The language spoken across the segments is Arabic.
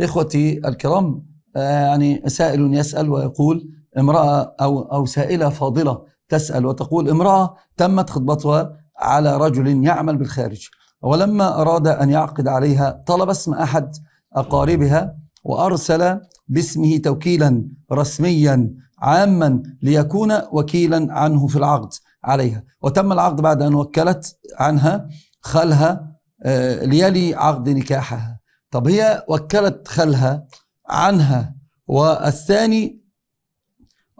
إخوتي الكرام آه، يعني سائل يسأل ويقول امرأة أو, أو سائلة فاضلة تسأل وتقول امرأة تمت خطبتها على رجل يعمل بالخارج ولما أراد أن يعقد عليها طلب اسم أحد أقاربها وأرسل باسمه توكيلا رسميا عاما ليكون وكيلا عنه في العقد عليها وتم العقد بعد أن وكلت عنها خالها آه، ليلي عقد نكاحها طب هي وكلت خالها عنها والثاني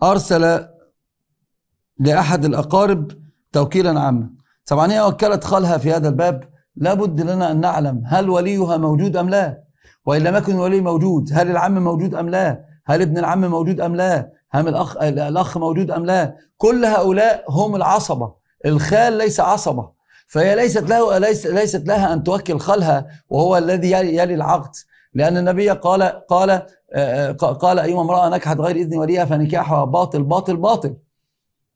أرسل لأحد الأقارب توكيلا عاما طبعا هي وكلت خالها في هذا الباب لابد لنا أن نعلم هل وليها موجود أم لا وإن لم يكن الولي موجود هل العم موجود أم لا هل ابن العم موجود أم لا هل الأخ, الأخ موجود أم لا كل هؤلاء هم العصبة الخال ليس عصبة فهي ليست له ليس ليست لها ان توكل خالها وهو الذي يلي العقد لان النبي قال قال آه، آه، قال ايما امراه نكحت غير اذن وليها فنكاحها باطل باطل باطل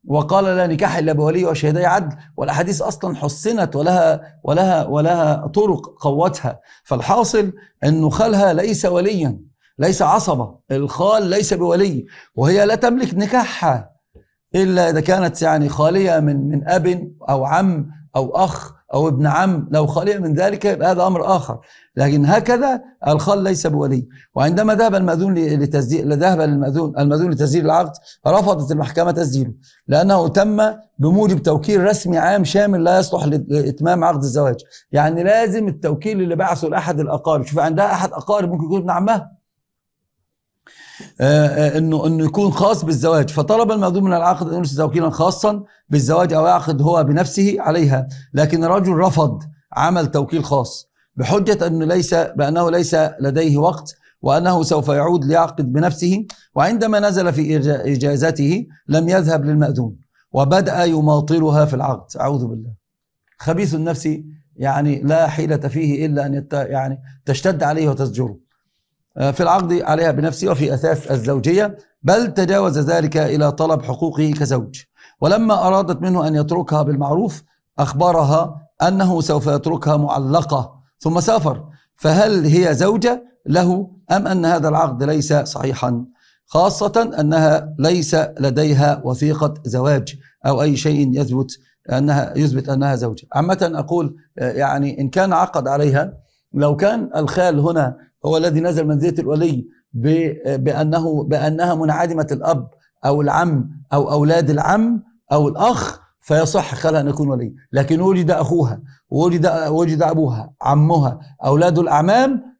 وقال لا نكاح الا بولي وشهدي عدل والاحاديث اصلا حسنت ولها ولها ولها طرق قوتها فالحاصل انه خالها ليس وليا ليس عصبه الخال ليس بولي وهي لا تملك نكاحها الا اذا كانت يعني خاليه من من اب او عم أو أخ أو ابن عم لو خلي من ذلك يبقى هذا أمر آخر لكن هكذا الخال ليس بولي وعندما ذهب المأذون لتسديد ذهب المأذون المأذون لتسديد العقد رفضت المحكمة تسديده لأنه تم بموجب توكيل رسمي عام شامل لا يصلح لإتمام عقد الزواج يعني لازم التوكيل اللي بعثه لأحد الأقارب شوف عندها أحد أقارب ممكن يكون ابن عمها آه، آه، انه انه يكون خاص بالزواج فطلب المأذون من العقد ان يرسل وكيلا خاصا بالزواج او يعقد هو بنفسه عليها لكن الرجل رفض عمل توكيل خاص بحجة انه ليس بانه ليس لديه وقت وانه سوف يعود ليعقد بنفسه وعندما نزل في اجازته لم يذهب للمأذون وبدأ يماطلها في العقد اعوذ بالله خبيث النفس يعني لا حيلة فيه الا ان يعني تشتد عليه وتزجره آه، في العقد عليها بنفسه وفي أساس الزوجية بل تجاوز ذلك إلى طلب حقوقه كزوج ولما أرادت منه أن يتركها بالمعروف أخبرها أنه سوف يتركها معلقة ثم سافر فهل هي زوجة له أم أن هذا العقد ليس صحيحا خاصة أنها ليس لديها وثيقة زواج أو أي شيء يثبت أنها يثبت أنها زوجة عامة أقول آه، يعني إن كان عقد عليها لو كان الخال هنا هو الذي نزل منزله الولي بانه بانها منعدمه الاب او العم او اولاد العم او الاخ فيصح خلها ان يكون ولي لكن ولد اخوها ولد ولد ابوها عمها اولاد الاعمام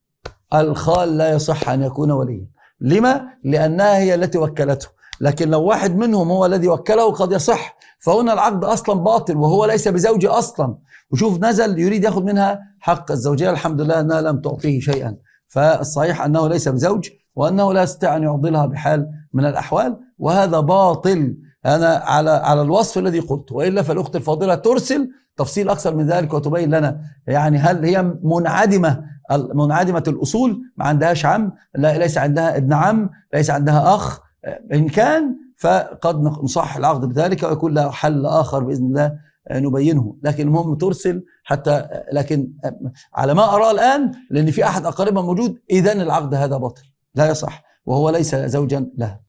الخال لا يصح ان يكون وليا لما لانها هي التي وكلته لكن لو واحد منهم هو الذي وكله قد يصح فهنا العقد اصلا باطل وهو ليس بزوجي اصلا وشوف نزل يريد يأخذ منها حق الزوجيه الحمد لله انها لم تعطيه شيئا فالصحيح أنه ليس بزوج وأنه لا يستطيع أن يعضلها بحال من الأحوال وهذا باطل أنا على على الوصف الذي قلته وإلا فالأخت الفاضلة ترسل تفصيل أكثر من ذلك وتبين لنا يعني هل هي منعدمة منعدمة الأصول ما عندهاش عم لا ليس عندها ابن عم ليس عندها أخ إن كان فقد نصح العقد بذلك ويكون لها حل آخر بإذن الله آه، نبينه لكن المهم ترسل حتى لكن آه، على ما أرى الآن لأن في أحد أقاربها موجود إذن العقد هذا باطل لا يصح وهو ليس زوجا لها